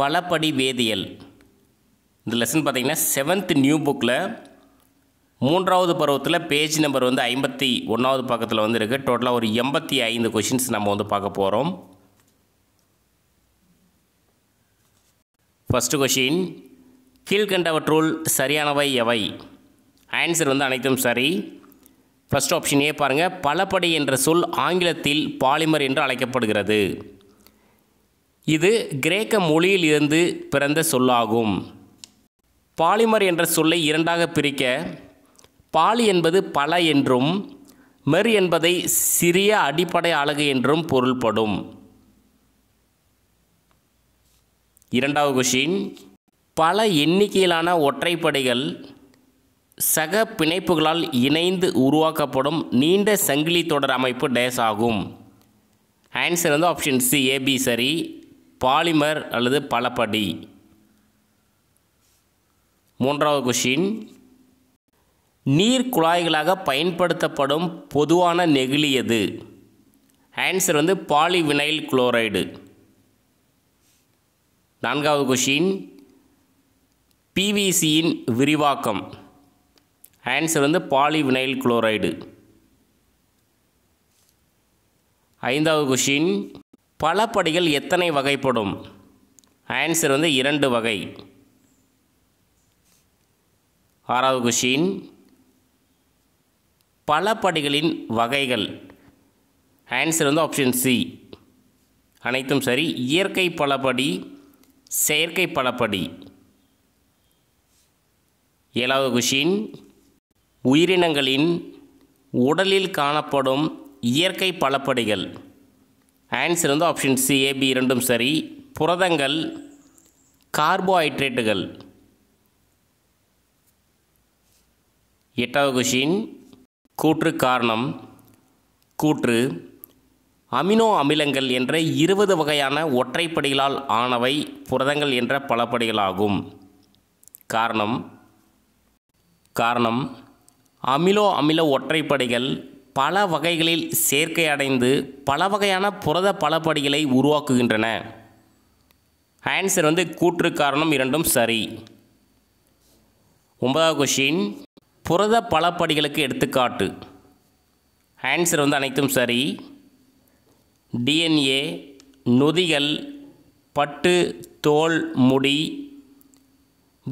பலபடி வேதியியல் இந்த லெசன் பார்த்திங்கன்னா செவன்த் நியூ புக்கில் மூன்றாவது பருவத்தில் பேஜ் நம்பர் வந்து ஐம்பத்தி ஒன்றாவது பக்கத்தில் வந்து இருக்குது டோட்டலாக ஒரு எண்பத்தி ஐந்து கொஷின்ஸ் நம்ம வந்து பார்க்க போகிறோம் ஃபஸ்ட்டு கொஷின் கீழ்கண்டவற்றுள் சரியானவை எவை ஆன்சர் வந்து அனைத்தும் சரி ஃபஸ்ட் ஆப்ஷனே பாருங்கள் பலபடி என்ற சொல் ஆங்கிலத்தில் பாலிமர் என்று அழைக்கப்படுகிறது இது கிரேக்க மொழியில் இருந்து பிறந்த சொல்லாகும் பாலிமர் என்ற சொல்லை இரண்டாக பிரிக்க பாலி என்பது பல என்றும் மெர் என்பதை சிறிய அடிப்படை அழகு என்றும் பொருள்படும் இரண்டாவது கொஷின் பல எண்ணிக்கையிலான ஒற்றைப்படைகள் சக பிணைப்புகளால் இணைந்து உருவாக்கப்படும் நீண்ட சங்கிலி தொடர் அமைப்பு டேஸ் ஆகும் ஆன்சர் வந்து ஆப்ஷன் சி ஏபி சரி பாலிமர் அல்லது பலபடி மூன்றாவது கொஷின் நீர் குழாய்களாக பயன்படுத்தப்படும் பொதுவான நெகிழி எது ஆன்சர் வந்து பாலிவினைல் குளோரைடு நான்காவது கொஷின் பிவிசியின் விரிவாக்கம் ஆன்சர் வந்து பாலிவினைல் குளோரைடு ஐந்தாவது கொஷின் பலப்படிகள் எத்தனை வகைப்படும் ஆன்சர் வந்து இரண்டு வகை ஆறாவது கொஷின் பலபடிகளின் வகைகள் ஆன்சர் வந்து ஆப்ஷன் சி அனைத்தும் சரி இயற்கை பலபடி செயற்கை பலபடி ஏழாவது கொஷின் உயிரினங்களின் உடலில் காணப்படும் இயற்கை பலப்படிகள் ஆன்சர் வந்து ஆப்ஷன் சி ஏபி இரண்டும் சரி புரதங்கள் கார்போஹைட்ரேட்டுகள் எட்டாவது கொஷின் கூற்று காரணம் கூற்று அமினோ அமிலங்கள் என்ற இருபது வகையான ஒற்றைப்படிகளால் ஆனவை புரதங்கள் என்ற பலப்படிகளாகும் காரணம் காரணம் அமிலோ அமில ஒற்றைப்படிகள் பல வகைகளில் சேர்க்கை அடைந்து பல வகையான புரத பலபடிகளை உருவாக்குகின்றன ஆன்சர் வந்து கூற்று காரணம் இரண்டும் சரி ஒன்பதாவது கொஷின் புரத பலப்படிகளுக்கு எடுத்துக்காட்டு ஆன்சர் வந்து அனைத்தும் சரி டிஎன்ஏ நொதிகள் பட்டு தோல் முடி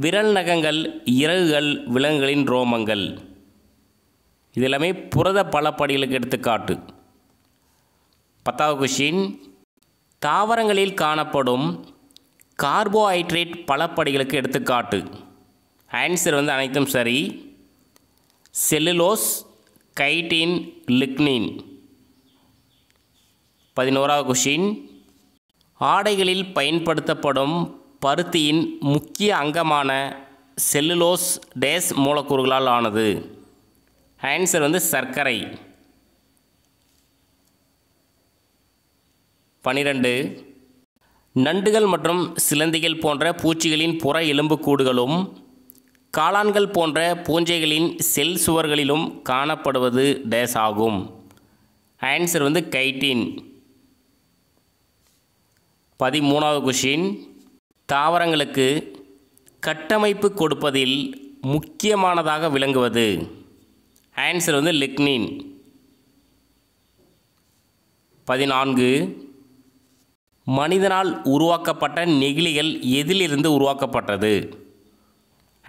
விரல் நகங்கள் இறகுகள் விலங்குகளின் ரோமங்கள் இது எல்லாமே புரத பலப்படிகளுக்கு எடுத்துக்காட்டு பத்தாவது கொஷின் தாவரங்களில் காணப்படும் கார்போஹைட்ரேட் பலப்படிகளுக்கு எடுத்துக்காட்டு ஆன்சர் வந்து அனைத்தும் சரி செல்லுலோஸ் கைட்டின் லிக்னின் பதினோராவது கொஷின் ஆடைகளில் பயன்படுத்தப்படும் பருத்தியின் முக்கிய அங்கமான செல்லுலோஸ் டேஸ் மூலக்கூறுகளால் ஆனது ஆன்சர் வந்து சர்க்கரை பனிரெண்டு நண்டுகள் மற்றும் சிலந்திகள் போன்ற பூச்சிகளின் புற எலும்புக்கூடுகளும் காளான்கள் போன்ற பூஞ்சைகளின் செல் சுவர்களிலும் காணப்படுவது டேஸ் ஆகும் ஆன்சர் வந்து கைட்டின் பதிமூணாவது கொஷின் தாவரங்களுக்கு கட்டமைப்பு கொடுப்பதில் முக்கியமானதாக விளங்குவது ஆன்சர் வந்து லிக்னின் பதினான்கு மனிதனால் உருவாக்கப்பட்ட நெகிழிகள் எதிலிருந்து உருவாக்கப்பட்டது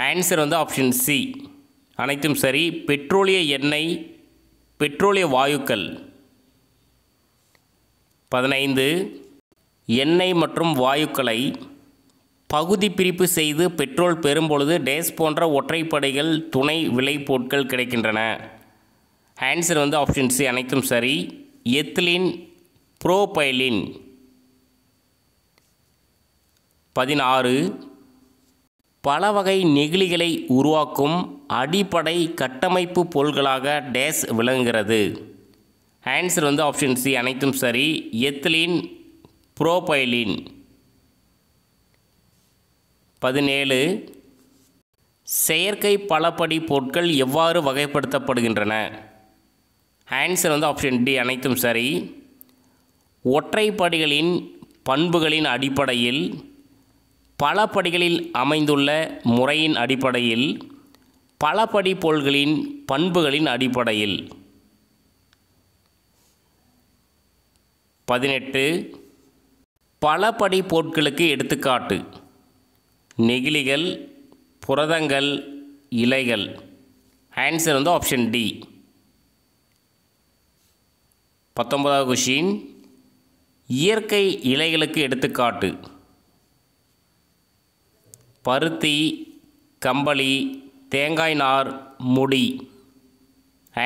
ஆன்சர் வந்து ஆப்ஷன் சி அனைத்தும் சரி பெட்ரோலிய எண்ணெய் பெட்ரோலிய வாயுக்கள் பதினைந்து எண்ணெய் மற்றும் வாயுக்களை பகுதி பிரிப்பு செய்து பெட்ரோல் பெறும்பொழுது டேஸ் போன்ற ஒற்றைப்படைகள் துணை பொருட்கள் கிடைக்கின்றன ஆன்சர் வந்து ஆப்ஷன் சி அனைத்தும் சரி எத்திலின் புரோபைலின் பதினாறு பல வகை நெகிழிகளை உருவாக்கும் அடிப்படை கட்டமைப்பு பொருள்களாக டேஸ் விளங்குகிறது ஆன்சர் வந்து ஆப்ஷன் சி அனைத்தும் சரி எத்திலின் புரோபைலின் பதினேழு செயற்கை பலப்படி பொருட்கள் எவ்வாறு வகைப்படுத்தப்படுகின்றன ஆன்சர் வந்து ஆப்ஷன் டி அனைத்தும் சரி ஒற்றைப்படிகளின் பண்புகளின் அடிப்படையில் பல படிகளில் அமைந்துள்ள முறையின் அடிப்படையில் பல பொருள்களின் பண்புகளின் அடிப்படையில் பதினெட்டு பல பொருட்களுக்கு எடுத்துக்காட்டு நெகிழிகள் புரதங்கள் இலைகள் ஆன்சர் வந்து ஆப்ஷன் டி பத்தொன்பதாவது கொஷின் இயற்கை இலைகளுக்கு எடுத்துக்காட்டு பருத்தி கம்பளி தேங்காய் நார் முடி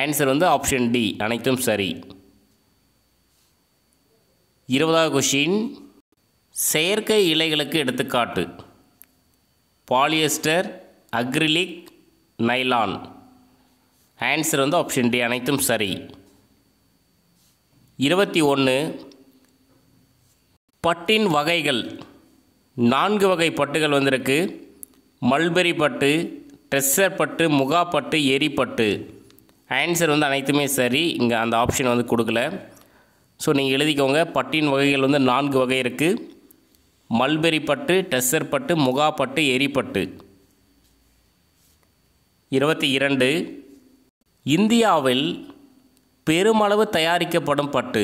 ஆன்சர் வந்து ஆப்ஷன் டி அனைத்தும் சரி இருபதாவது கொஷின் செயற்கை இலைகளுக்கு எடுத்துக்காட்டு பாலியஸ்டர் அக்ரிலிக் நைலான் ஆன்சர் வந்து ஆப்ஷன் டி அனைத்தும் சரி இருபத்தி ஒன்று பட்டின் வகைகள் நான்கு வகை பட்டுகள் வந்திருக்கு மல்பெரி பட்டு ட்ரெஸ்ஸர் பட்டு முகாப்பட்டு எரிப்பட்டு ஆன்சர் வந்து அனைத்துமே சரி இங்கே அந்த ஆப்ஷன் வந்து கொடுக்கல ஸோ நீங்கள் எழுதிக்கோங்க பட்டின் வகைகள் வந்து நான்கு வகை இருக்குது மல்பெரி பட்டு டெஸ்ஸர் பட்டு முகா பட்டு எரிப்பட்டு இருபத்தி இரண்டு இந்தியாவில் பெருமளவு தயாரிக்கப்படும் பட்டு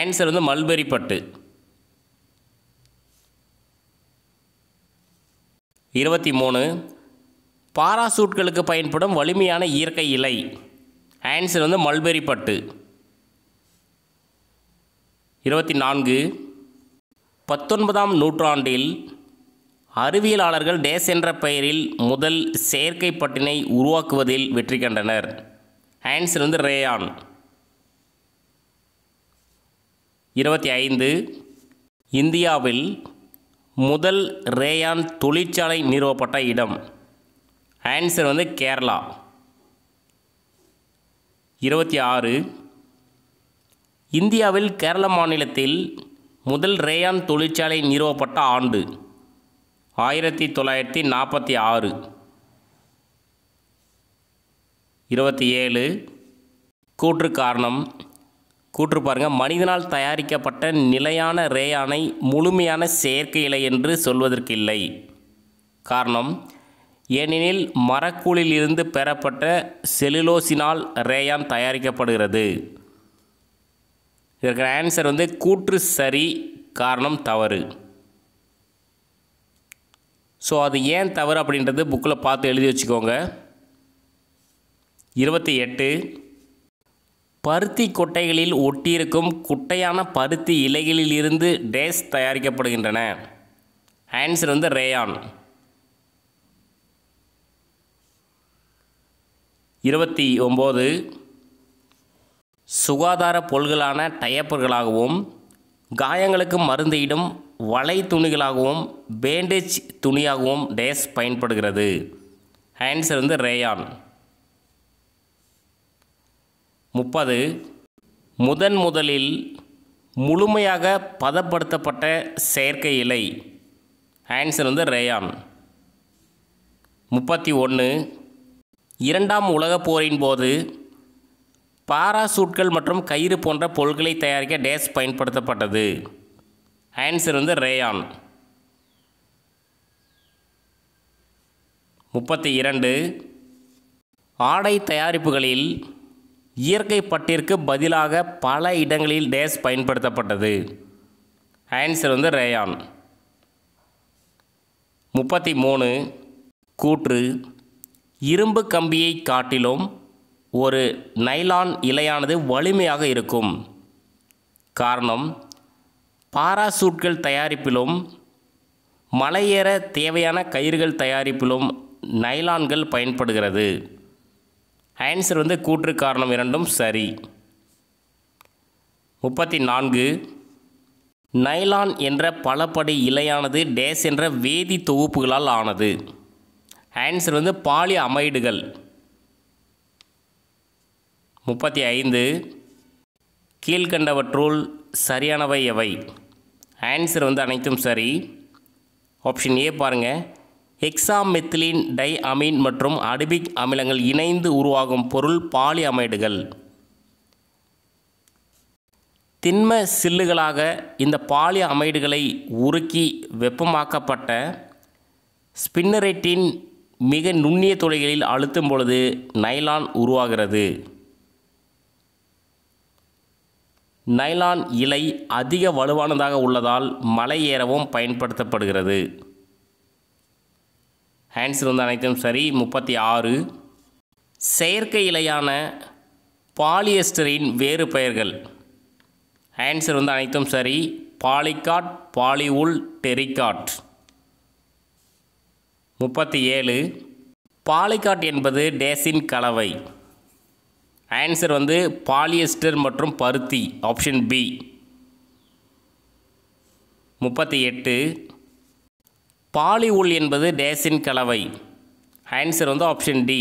ஆன்சர் வந்து மல்பெரி பட்டு இருபத்தி மூணு பாராசூட்களுக்கு பயன்படும் வலிமையான இயற்கை இலை ஆன்சர் வந்து மல்பெரி பட்டு இருபத்தி நான்கு பத்தொன்பதாம் நூற்றாண்டில் அறிவியலாளர்கள் டேஸ் என்ற பெயரில் முதல் செயற்கை பட்டினை உருவாக்குவதில் வெற்றி கண்டனர் ஹேன்ஸ் வந்து ரேயான் இருபத்தி ஐந்து இந்தியாவில் முதல் ரேயான் தொழிற்சாலை நிறுவப்பட்ட இடம் ஆன்சர் வந்து கேரளா இருபத்தி ஆறு இந்தியாவில் கேரள மாநிலத்தில் முதல் ரேயான் தொழிற்சாலை நிறுவப்பட்ட ஆண்டு ஆயிரத்தி தொள்ளாயிரத்தி நாற்பத்தி ஆறு இருபத்தி ஏழு கூற்று காரணம் கூற்று பாருங்கள் மனிதனால் தயாரிக்கப்பட்ட நிலையான ரேயானை முழுமையான செயற்கை இலை என்று சொல்வதற்கில்லை காரணம் ஏனெனில் இருந்து பெறப்பட்ட செலுலோசினால் ரேயான் தயாரிக்கப்படுகிறது இதற்கு ஆன்சர் வந்து கூற்று சரி காரணம் தவறு ஸோ அது ஏன் தவறு அப்படின்றது புக்கில் பார்த்து எழுதி வச்சுக்கோங்க இருபத்தி எட்டு பருத்தி கொட்டைகளில் ஒட்டியிருக்கும் குட்டையான பருத்தி இலைகளில் இருந்து டேஸ் தயாரிக்கப்படுகின்றன ஆன்சர் வந்து ரேயான் இருபத்தி ஒம்பது சுகாதார பொருள்களான டயப்பர்களாகவும் காயங்களுக்கு மருந்தையிடும் வலை துணிகளாகவும் பேண்டேஜ் துணியாகவும் டேஸ் பயன்படுகிறது ஆன்சர் வந்து ரேயான் முப்பது முதன் முதலில் முழுமையாக பதப்படுத்தப்பட்ட செயற்கை இலை ஆன்சர் வந்து ரேயான் முப்பத்தி ஒன்று இரண்டாம் உலகப் போரின் போது பாராசூட்கள் மற்றும் கயிறு போன்ற பொருட்களை தயாரிக்க டேஸ் பயன்படுத்தப்பட்டது ஆன்சர் வந்து ரேயான் முப்பத்தி இரண்டு ஆடை தயாரிப்புகளில் இயற்கை பட்டிற்கு பதிலாக பல இடங்களில் டேஸ் பயன்படுத்தப்பட்டது ஆன்சர் வந்து ரேயான் முப்பத்தி மூணு கூற்று இரும்பு கம்பியை காட்டிலும் ஒரு நைலான் இலையானது வலிமையாக இருக்கும் காரணம் பாராசூட்கள் தயாரிப்பிலும் மலையேற தேவையான கயிறுகள் தயாரிப்பிலும் நைலான்கள் பயன்படுகிறது ஆன்சர் வந்து கூற்று காரணம் இரண்டும் சரி முப்பத்தி நான்கு நைலான் என்ற பலப்படி இலையானது டேஸ் என்ற வேதி தொகுப்புகளால் ஆனது ஆன்சர் வந்து பாலி அமைடுகள் முப்பத்தி ஐந்து கீழ்கண்டவற்றுள் சரியானவை எவை ஆன்சர் வந்து அனைத்தும் சரி ஆப்ஷன் ஏ பாருங்கள் மெத்திலின் டை அமீன் மற்றும் அடிபிக் அமிலங்கள் இணைந்து உருவாகும் பொருள் பாலி அமைடுகள் திண்ம சில்லுகளாக இந்த பாலி அமைடுகளை உருக்கி வெப்பமாக்கப்பட்ட ஸ்பின்னரேட்டின் மிக நுண்ணிய துளைகளில் அழுத்தும் பொழுது நைலான் உருவாகிறது நைலான் இலை அதிக வலுவானதாக உள்ளதால் மலை ஏறவும் பயன்படுத்தப்படுகிறது ஆன்சர் வந்து அனைத்தும் சரி முப்பத்தி ஆறு செயற்கை இலையான பாலியஸ்டரின் வேறு பெயர்கள் ஆன்சர் வந்து அனைத்தும் சரி பாலிகாட் பாலிவுல் டெரிகாட் முப்பத்தி ஏழு பாலிகாட் என்பது டேஸின் கலவை ஆன்சர் வந்து பாலியஸ்டர் மற்றும் பருத்தி ஆப்ஷன் பி முப்பத்தி எட்டு பாலி உள் என்பது டேஸின் கலவை ஆன்சர் வந்து ஆப்ஷன் டி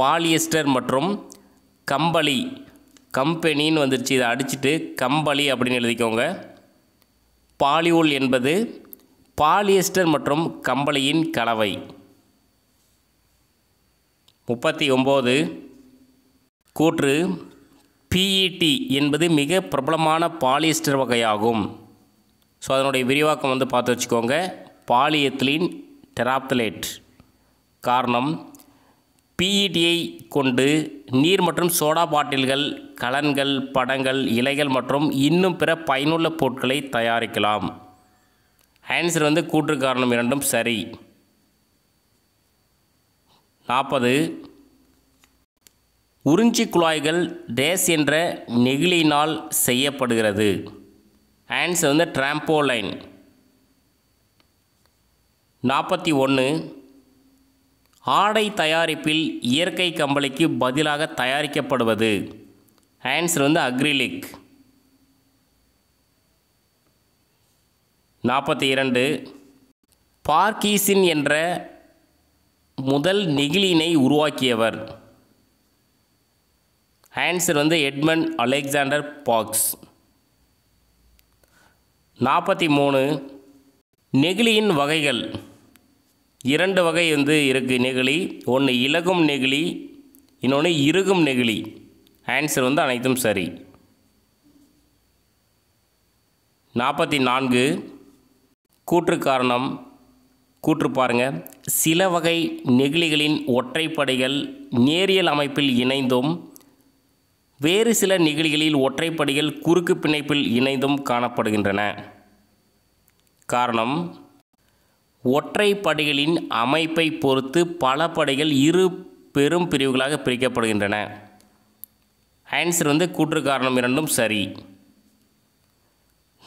பாலியஸ்டர் மற்றும் கம்பளி கம்பெனின்னு வந்துருச்சு இதை அடிச்சுட்டு கம்பளி அப்படின்னு எழுதிக்கோங்க பாலிவுல் என்பது பாலியஸ்டர் மற்றும் கம்பளியின் கலவை முப்பத்தி ஒம்பது கூற்று பிஇடி e என்பது மிக பிரபலமான பாலிஸ்டர் வகையாகும் ஸோ அதனுடைய விரிவாக்கம் வந்து பார்த்து வச்சுக்கோங்க பாலியத்திலின் டெராப்தலேட் காரணம் பிஇடியை e கொண்டு நீர் மற்றும் சோடா பாட்டில்கள் கலன்கள் படங்கள் இலைகள் மற்றும் இன்னும் பிற பயனுள்ள பொருட்களை தயாரிக்கலாம் ஆன்சர் வந்து கூற்று காரணம் இரண்டும் சரி நாற்பது உறிஞ்சி குழாய்கள் டேஸ் என்ற நெகிழினால் செய்யப்படுகிறது ஆன்ஸ் வந்து ட்ராம்போலைன் நாற்பத்தி ஒன்று ஆடை தயாரிப்பில் இயற்கை கம்பளிக்கு பதிலாக தயாரிக்கப்படுவது ஆன்சர் வந்து அக்ரிலிக் நாற்பத்தி இரண்டு பார்க்கீசின் என்ற முதல் நெகிழினை உருவாக்கியவர் ஆன்சர் வந்து எட்மண்ட் அலெக்சாண்டர் பாக்ஸ் நாற்பத்தி மூணு நெகிழியின் வகைகள் இரண்டு வகை வந்து இருக்குது நெகிழி ஒன்று இலகும் நெகிழி இன்னொன்று இறுகும் நெகிழி ஆன்சர் வந்து அனைத்தும் சரி நாற்பத்தி நான்கு கூற்று காரணம் கூற்று பாருங்கள் சில வகை நெகிழிகளின் ஒற்றைப்படைகள் நேரியல் அமைப்பில் இணைந்தும் வேறு சில நெகிழிகளில் ஒற்றைப்படிகள் குறுக்கு பிணைப்பில் இணைந்தும் காணப்படுகின்றன காரணம் ஒற்றைப்படிகளின் அமைப்பை பொறுத்து பல படிகள் இரு பெரும் பிரிவுகளாக பிரிக்கப்படுகின்றன ஆன்சர் வந்து கூற்று காரணம் இரண்டும் சரி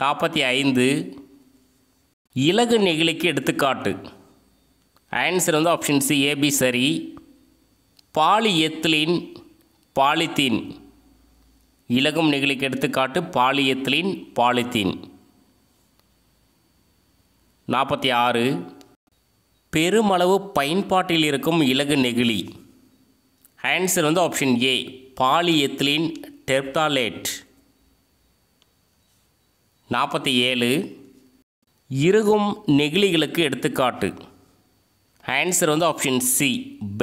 நாற்பத்தி ஐந்து இலகு நெகிழிக்கு எடுத்துக்காட்டு ஆன்சர் வந்து ஆப்ஷன் சி ஏபி சரி எத்திலின் பாலித்தீன் இலகும் நெகிழிக்கு எடுத்துக்காட்டு பாலியத்திலின் பாலித்தீன் நாற்பத்தி ஆறு பெருமளவு பயன்பாட்டில் இருக்கும் இலகு நெகிழி ஆன்சர் வந்து ஆப்ஷன் ஏ பாலியத்திலின் டெர்டாலேட் நாற்பத்தி ஏழு இருகும் நெகிழிகளுக்கு எடுத்துக்காட்டு ஆன்சர் வந்து ஆப்ஷன் சி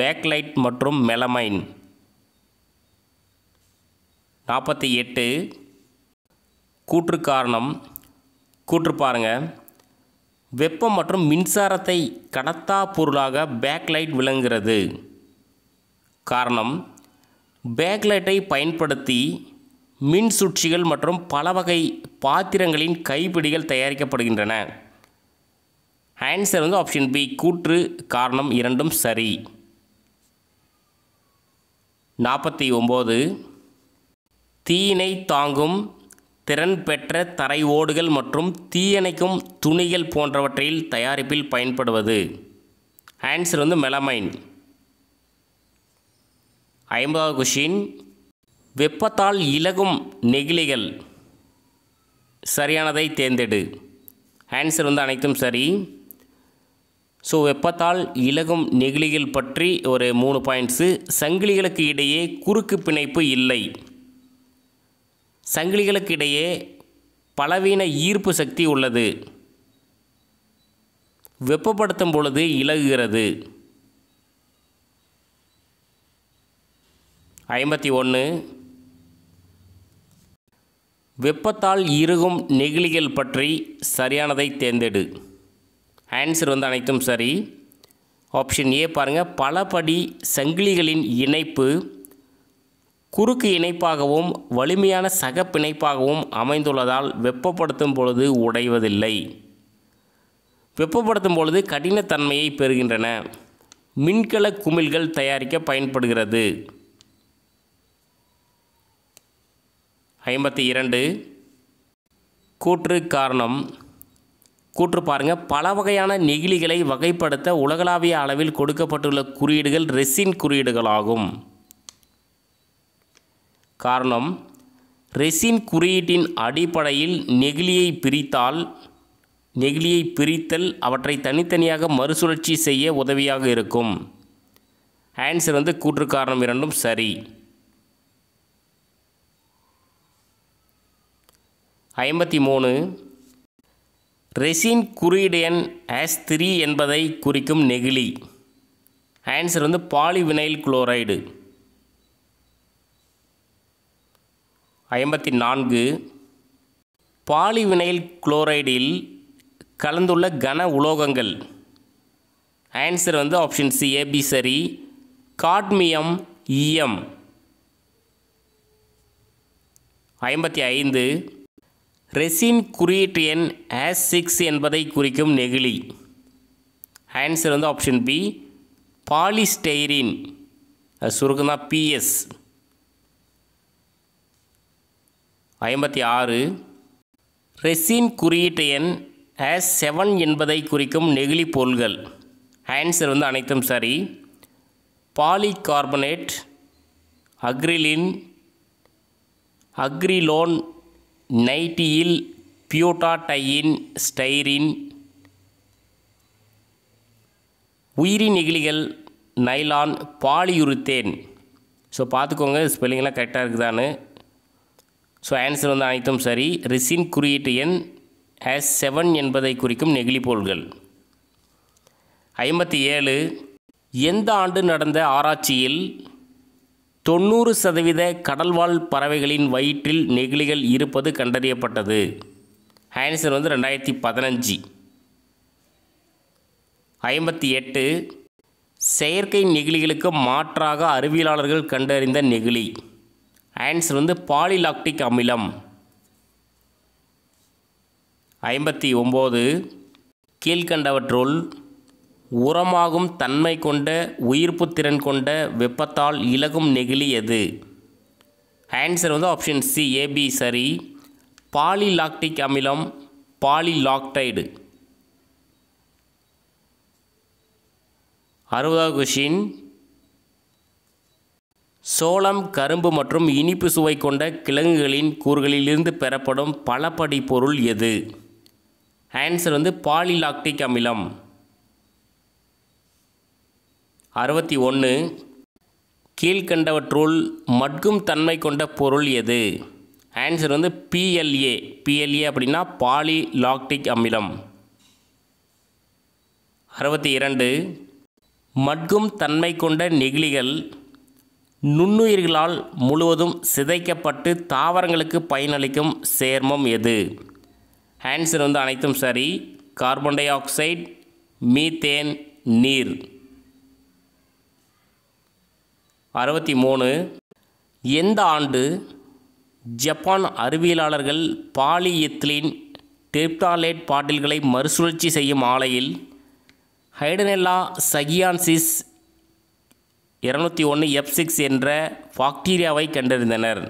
பேக்லைட் மற்றும் மெலமைன் நாற்பத்தி எட்டு கூற்று காரணம் கூற்று பாருங்கள் வெப்பம் மற்றும் மின்சாரத்தை கடத்தா பொருளாக பேக்லைட் விளங்குகிறது காரணம் பேக்லைட்டை பயன்படுத்தி மின் சுற்றிகள் மற்றும் பல வகை பாத்திரங்களின் கைப்பிடிகள் தயாரிக்கப்படுகின்றன ஆன்சர் வந்து ஆப்ஷன் பி கூற்று காரணம் இரண்டும் சரி நாற்பத்தி ஒம்பது தீயினை தாங்கும் திறன் பெற்ற தரை ஓடுகள் மற்றும் தீயணைக்கும் துணிகள் போன்றவற்றில் தயாரிப்பில் பயன்படுவது ஆன்சர் வந்து மெலமைன் ஐம்பதாவது கொஷின் வெப்பத்தால் இலகும் நெகிழிகள் சரியானதை தேர்ந்தெடு ஆன்சர் வந்து அனைத்தும் சரி ஸோ வெப்பத்தால் இலகும் நெகிழிகள் பற்றி ஒரு மூணு பாயிண்ட்ஸு சங்கிலிகளுக்கு இடையே குறுக்கு பிணைப்பு இல்லை சங்கிலிகளுக்கிடையே பலவீன ஈர்ப்பு சக்தி உள்ளது வெப்பப்படுத்தும் பொழுது இலகுகிறது ஐம்பத்தி ஒன்று வெப்பத்தால் இறுகும் நெகிழிகள் பற்றி சரியானதை தேர்ந்தெடு ஆன்சர் வந்து அனைத்தும் சரி ஆப்ஷன் ஏ பாருங்கள் பலபடி சங்கிலிகளின் இணைப்பு குறுக்கு இணைப்பாகவும் வலிமையான சகப்பிணைப்பாகவும் அமைந்துள்ளதால் வெப்பப்படுத்தும் பொழுது உடைவதில்லை வெப்பப்படுத்தும் பொழுது கடினத்தன்மையை பெறுகின்றன மின்கல குமிழ்கள் தயாரிக்க பயன்படுகிறது ஐம்பத்தி இரண்டு கூற்று காரணம் கூற்று பாருங்கள் பல வகையான நெகிழிகளை வகைப்படுத்த உலகளாவிய அளவில் கொடுக்கப்பட்டுள்ள குறியீடுகள் ரெசின் குறியீடுகளாகும் காரணம் ரெசின் குறியீட்டின் அடிப்படையில் நெகிழியை பிரித்தால் நெகிழியை பிரித்தல் அவற்றை தனித்தனியாக மறுசுழற்சி செய்ய உதவியாக இருக்கும் ஆன்சர் வந்து கூற்று காரணம் இரண்டும் சரி ஐம்பத்தி மூணு ரெசின் குறியீடன் ஆஸ் த்ரீ என்பதை குறிக்கும் நெகிழி ஆன்சர் வந்து பாலிவினைல் குளோரைடு ஐம்பத்தி நான்கு பாலிவினைல் குளோரைடில் கலந்துள்ள கன உலோகங்கள் ஆன்சர் வந்து ஆப்ஷன் சி ஏபி சரி காட்மியம் இஎம் e ஐம்பத்தி ஐந்து ரெசின் குறியீட்டு எண் ஆஸ் சிக்ஸ் என்பதை குறிக்கும் நெகிழி ஆன்சர் வந்து ஆப்ஷன் பி பாலிஸ்டைரின் சுருக்கம் தான் பிஎஸ் ஐம்பத்தி ஆறு ரெசின் குறியீட்டு எண் ஹேஸ் செவன் என்பதை குறிக்கும் நெகிழி பொருள்கள் ஆன்சர் வந்து அனைத்தும் சரி பாலிகார்பனேட் அக்ரிலின் அக்ரிலோன் நைட்டியில் பியூட்டாடையின் ஸ்டைரின் உயிரி நெகிழிகள் நைலான் பாலியுறுத்தேன் ஸோ பார்த்துக்கோங்க ஸ்பெல்லிங்லாம் கரெக்டாக இருக்குதான்னு ஸோ ஆன்சர் வந்து அனைத்தும் சரி ரிசின் குறியீட்டு எண் ஹேஸ் செவன் என்பதை குறிக்கும் நெகிழிப்போல்கள் ஐம்பத்தி ஏழு எந்த ஆண்டு நடந்த ஆராய்ச்சியில் தொண்ணூறு சதவீத கடல்வாழ் பறவைகளின் வயிற்றில் நெகிழிகள் இருப்பது கண்டறியப்பட்டது ஆன்சர் வந்து ரெண்டாயிரத்தி பதினஞ்சு ஐம்பத்தி எட்டு செயற்கை நெகிழிகளுக்கு மாற்றாக அறிவியலாளர்கள் கண்டறிந்த நெகிழி ஆன்சர் வந்து பாலிலாக்டிக் அமிலம் ஐம்பத்தி ஒம்பது கீழ்கண்டவற்றுள் உரமாகும் தன்மை கொண்ட உயிர்ப்பு திறன் கொண்ட வெப்பத்தால் இலகும் நெகிழி எது ஆன்சர் வந்து ஆப்ஷன் சி ஏபி சரி பாலிலாக்டிக் அமிலம் பாலிலாக்டைடு அறுபதாவது கொஷின் சோளம் கரும்பு மற்றும் இனிப்பு சுவை கொண்ட கிழங்குகளின் கூறுகளிலிருந்து பெறப்படும் பலப்படி பொருள் எது ஆன்சர் வந்து பாலிலாக்டிக் அமிலம் அறுபத்தி ஒன்று கீழ்கண்டவற்றுள் மட்கும் தன்மை கொண்ட பொருள் எது ஆன்சர் வந்து பிஎல்ஏ பிஎல்ஏ அப்படின்னா பாலிலாக்டிக் அமிலம் அறுபத்தி இரண்டு மட்கும் தன்மை கொண்ட நெகிழிகள் நுண்ணுயிர்களால் முழுவதும் சிதைக்கப்பட்டு தாவரங்களுக்கு பயனளிக்கும் சேர்மம் எது ஆன்சர் வந்து அனைத்தும் சரி கார்பன் டை ஆக்சைடு மீத்தேன் நீர் அறுபத்தி மூணு எந்த ஆண்டு ஜப்பான் அறிவியலாளர்கள் எத்லின் டெப்டாலேட் பாட்டில்களை மறுசுழற்சி செய்யும் ஆலையில் ஹைடனெல்லா சகியான்சிஸ் இரநூத்தி ஒன்று எஃப் சிக்ஸ் என்ற பாக்டீரியாவை கண்டறிந்தனர்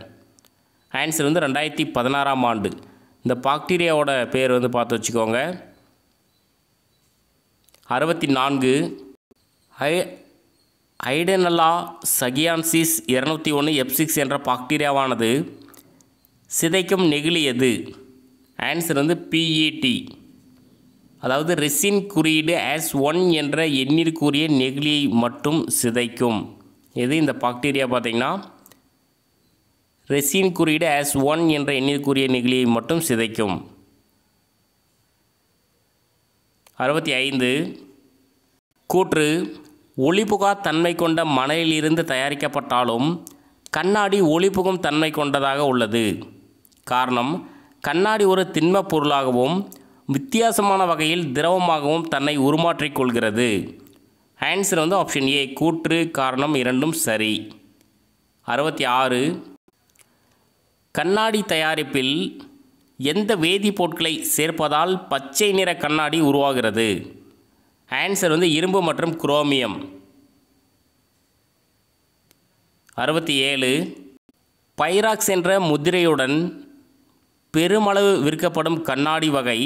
ஆன்சர் வந்து ரெண்டாயிரத்தி பதினாறாம் ஆண்டு இந்த பாக்டீரியாவோட பேர் வந்து பார்த்து வச்சுக்கோங்க அறுபத்தி நான்கு ஐ ஐடெனலா சகியான்சிஸ் இரநூத்தி ஒன்று எஃப் சிக்ஸ் என்ற பாக்டீரியாவானது சிதைக்கும் நெகிழியது ஆன்சர் வந்து பிஇடி அதாவது ரெசின் குறியீடு ஆஸ் ஒன் என்ற எண்ணிற்குரிய நெகிழியை மட்டும் சிதைக்கும் எது இந்த பாக்டீரியா பார்த்திங்கன்னா ரெசின் குறியீடு ஆஸ் ஒன் என்ற எண்ணிற்குரிய நெகிழியை மட்டும் சிதைக்கும் அறுபத்தி ஐந்து கூற்று ஒளிபுகா தன்மை கொண்ட மனையிலிருந்து தயாரிக்கப்பட்டாலும் கண்ணாடி ஒளிபுகும் தன்மை கொண்டதாக உள்ளது காரணம் கண்ணாடி ஒரு திண்மப் பொருளாகவும் வித்தியாசமான வகையில் திரவமாகவும் தன்னை உருமாற்றிக் கொள்கிறது ஆன்சர் வந்து ஆப்ஷன் ஏ கூற்று காரணம் இரண்டும் சரி அறுபத்தி ஆறு கண்ணாடி தயாரிப்பில் எந்த வேதிப்பொருட்களை சேர்ப்பதால் பச்சை நிற கண்ணாடி உருவாகிறது ஆன்சர் வந்து இரும்பு மற்றும் குரோமியம் அறுபத்தி ஏழு பைராக்ஸ் என்ற முதிரையுடன் பெருமளவு விற்கப்படும் கண்ணாடி வகை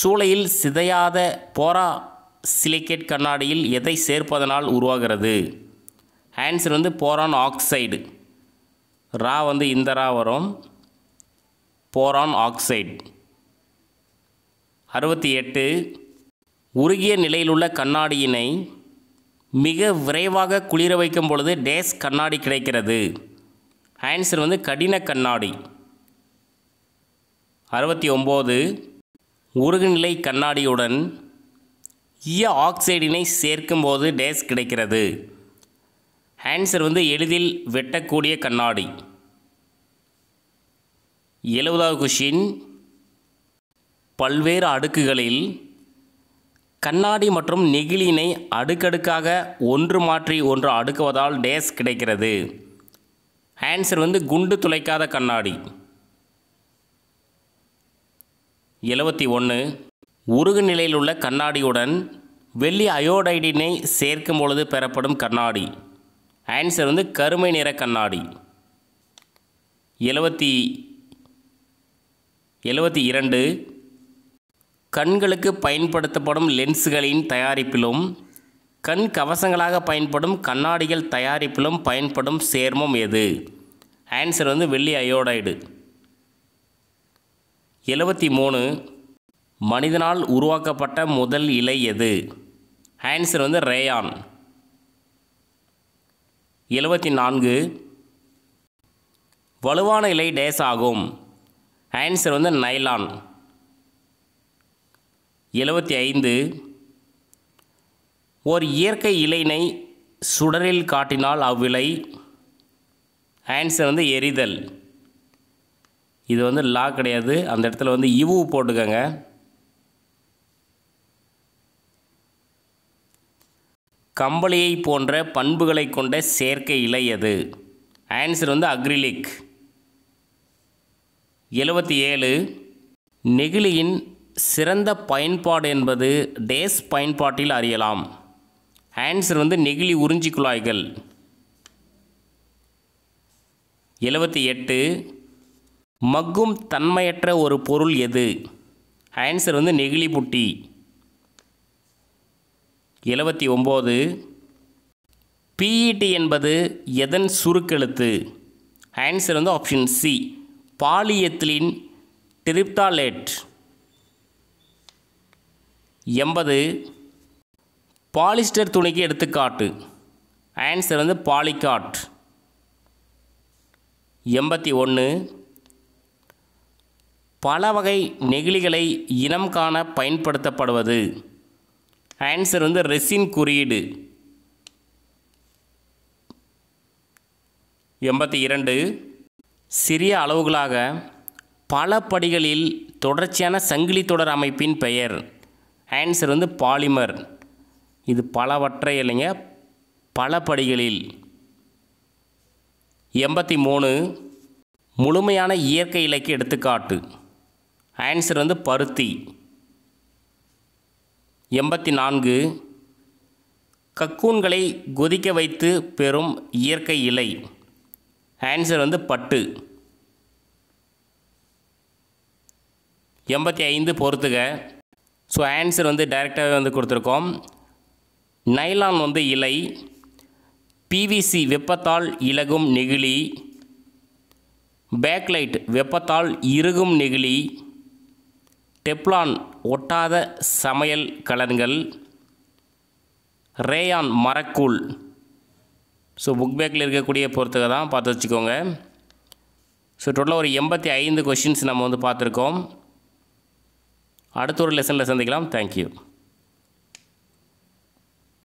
சூளையில் சிதையாத போரா சிலிக்கேட் கண்ணாடியில் எதை சேர்ப்பதனால் உருவாகிறது ஆன்சர் வந்து போரான் ஆக்சைடு ரா வந்து இந்த ரா வரும் போரான் ஆக்சைடு அறுபத்தி எட்டு உருகிய நிலையில் உள்ள கண்ணாடியினை மிக விரைவாக குளிர வைக்கும் பொழுது டேஸ் கண்ணாடி கிடைக்கிறது ஆன்சர் வந்து கடின கண்ணாடி அறுபத்தி ஒம்பது உருகுநிலை கண்ணாடியுடன் ஈய ஆக்சைடினை சேர்க்கும்போது டேஸ் கிடைக்கிறது ஆன்சர் வந்து எளிதில் வெட்டக்கூடிய கண்ணாடி எழுபதாவது கொஷின் பல்வேறு அடுக்குகளில் கண்ணாடி மற்றும் நெகிழினை அடுக்கடுக்காக ஒன்று மாற்றி ஒன்று அடுக்குவதால் டேஸ் கிடைக்கிறது ஆன்சர் வந்து குண்டு துளைக்காத கண்ணாடி எழுபத்தி ஒன்று உருகு நிலையில் உள்ள கண்ணாடியுடன் வெள்ளி அயோடைடினை சேர்க்கும் பொழுது பெறப்படும் கண்ணாடி ஆன்சர் வந்து கருமை நிற கண்ணாடி எழுபத்தி எழுபத்தி இரண்டு கண்களுக்கு பயன்படுத்தப்படும் லென்ஸுகளின் தயாரிப்பிலும் கண் கவசங்களாக பயன்படும் கண்ணாடிகள் தயாரிப்பிலும் பயன்படும் சேர்மம் எது ஆன்சர் வந்து வெள்ளி அயோடைடு எழுபத்தி மூணு மனிதனால் உருவாக்கப்பட்ட முதல் இலை எது ஆன்சர் வந்து ரேயான் எழுபத்தி நான்கு வலுவான இலை டேஸ் ஆகும் ஆன்சர் வந்து நைலான் எழுபத்தி ஐந்து ஓர் இயற்கை இலையினை சுடரில் காட்டினால் அவ்விலை ஆன்சர் வந்து எரிதல் இது வந்து லா கிடையாது அந்த இடத்துல வந்து இவு போட்டுக்கோங்க கம்பளியை போன்ற பண்புகளை கொண்ட சேர்க்கை இலை எது ஆன்சர் வந்து அக்ரிலிக் எழுபத்தி ஏழு நெகிழியின் சிறந்த பயன்பாடு என்பது டேஸ் பயன்பாட்டில் அறியலாம் ஆன்சர் வந்து நெகிழி உறிஞ்சி குழாய்கள் எழுபத்தி எட்டு மக்கும் தன்மையற்ற ஒரு பொருள் எது ஆன்சர் வந்து நெகிழி புட்டி எழுபத்தி ஒம்பது பிஇடி e என்பது எதன் சுருக்கெழுத்து ஆன்சர் வந்து ஆப்ஷன் சி பாலியத்திலின் டிரிப்டாலேட் எண்பது பாலிஸ்டர் துணிக்கு எடுத்துக்காட்டு ஆன்சர் வந்து பாலிகாட் எண்பத்தி ஒன்று பல வகை நெகிழிகளை இனம் காண பயன்படுத்தப்படுவது ஆன்சர் வந்து ரெசின் குறியீடு எண்பத்தி இரண்டு சிறிய அளவுகளாக பல படிகளில் தொடர்ச்சியான சங்கிலி தொடர் அமைப்பின் பெயர் ஆன்சர் வந்து பாலிமர் இது பலவற்றை இல்லைங்க பல படிகளில் எண்பத்தி மூணு முழுமையான இயற்கை இலக்கிய எடுத்துக்காட்டு ஆன்சர் வந்து பருத்தி எண்பத்தி நான்கு கக்கூன்களை கொதிக்க வைத்து பெறும் இயற்கை இலை ஆன்சர் வந்து பட்டு எண்பத்தி ஐந்து பொறுத்துக ஸோ ஆன்சர் வந்து டைரெக்டாகவே வந்து கொடுத்துருக்கோம் நைலான் வந்து இலை பிவிசி வெப்பத்தால் இலகும் நெகிழி பேக்லைட் வெப்பத்தால் இறுகும் நெகிழி டெப்லான் ஒட்டாத சமையல் கலன்கள் ரேயான் மரக்கூழ் ஸோ புக் பேக்கில் இருக்கக்கூடிய பொறுத்துக்க தான் பார்த்து வச்சுக்கோங்க ஸோ டோட்டலாக ஒரு எண்பத்தி ஐந்து கொஷின்ஸ் நம்ம வந்து பார்த்துருக்கோம் அடுத்த ஒரு லெசனில் சந்திக்கலாம் தேங்க்யூ